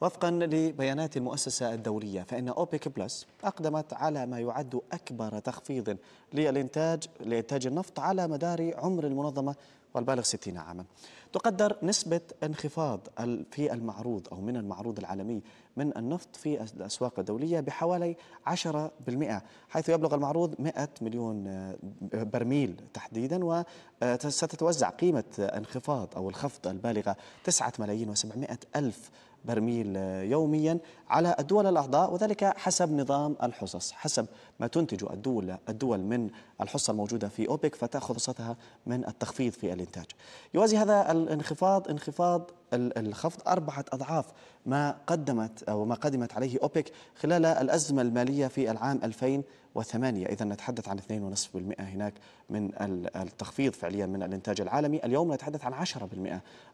وفقا لبيانات المؤسسة الدولية فإن أوبيك بلس أقدمت على ما يعد أكبر تخفيض للإنتاج لإنتاج النفط على مدار عمر المنظمة والبالغ 60 عاما تقدر نسبة انخفاض في المعروض أو من المعروض العالمي من النفط في الأسواق الدولية بحوالي 10% حيث يبلغ المعروض 100 مليون آه، برميل تحديدا وستتوزع آه، قيمة انخفاض أو الخفض البالغة 9 ملايين و700 ألف برميل آه، يوميا على الدول الاعضاء وذلك حسب نظام الحصص حسب ما تنتج الدول الدول من الحصه الموجوده في اوبك فتاخذ حصتها من التخفيض في الإنتاج يوازي هذا الانخفاض انخفاض الخفض أربعة أضعاف ما قدمت أو ما قدمت عليه أوبك خلال الأزمة المالية في العام 2008 إذا نتحدث عن 2.5% هناك من التخفيض فعليا من الإنتاج العالمي اليوم نتحدث عن 10%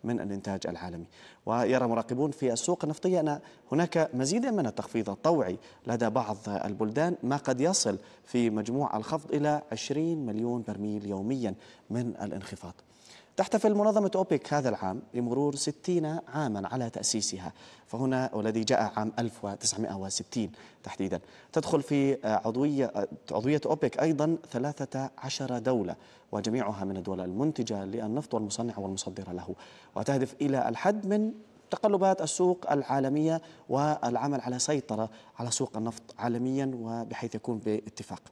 من الإنتاج العالمي ويرى مراقبون في السوق النفطية أن هناك مزيدا من التخفيض الطوعي لدى بعض البلدان ما قد يصل في مجموع الخفض إلى 20 مليون برميل يوميا من الانخفاض تحتفل منظمة أوبك هذا العام بمرور 60 عاما على تأسيسها فهنا والذي جاء عام 1960 تحديدا تدخل في عضوية, عضوية أوبك أيضا 13 دولة وجميعها من الدول المنتجة للنفط والمصنعة والمصدرة له وتهدف إلى الحد من تقلبات السوق العالمية والعمل على سيطرة على سوق النفط عالميا وبحيث يكون باتفاق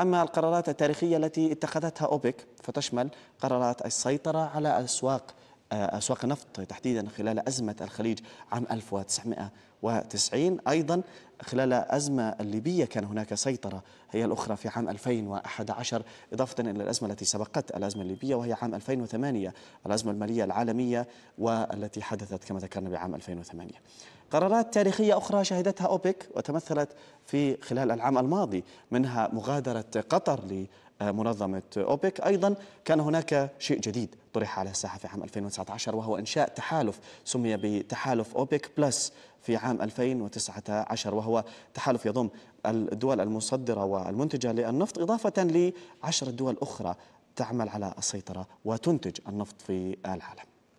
أما القرارات التاريخية التي اتخذتها أوبك فتشمل قرارات السيطرة على أسواق آه، أسواق النفط تحديدا خلال أزمة الخليج عام 1990 أيضا خلال أزمة الليبية كان هناك سيطرة هي الأخرى في عام 2011 إضافة إلى الأزمة التي سبقت الأزمة الليبية وهي عام 2008 الأزمة المالية العالمية والتي حدثت كما ذكرنا بعام 2008 قرارات تاريخية أخرى شهدتها أوبك وتمثلت في خلال العام الماضي منها مغادرة قطر منظمة أوبك أيضا كان هناك شيء جديد طرح على الساحة في عام 2019 وهو إنشاء تحالف سمي بتحالف أوبك بلس في عام 2019 وهو تحالف يضم الدول المصدرة والمنتجة للنفط إضافة لعشر دول أخرى تعمل على السيطرة وتنتج النفط في العالم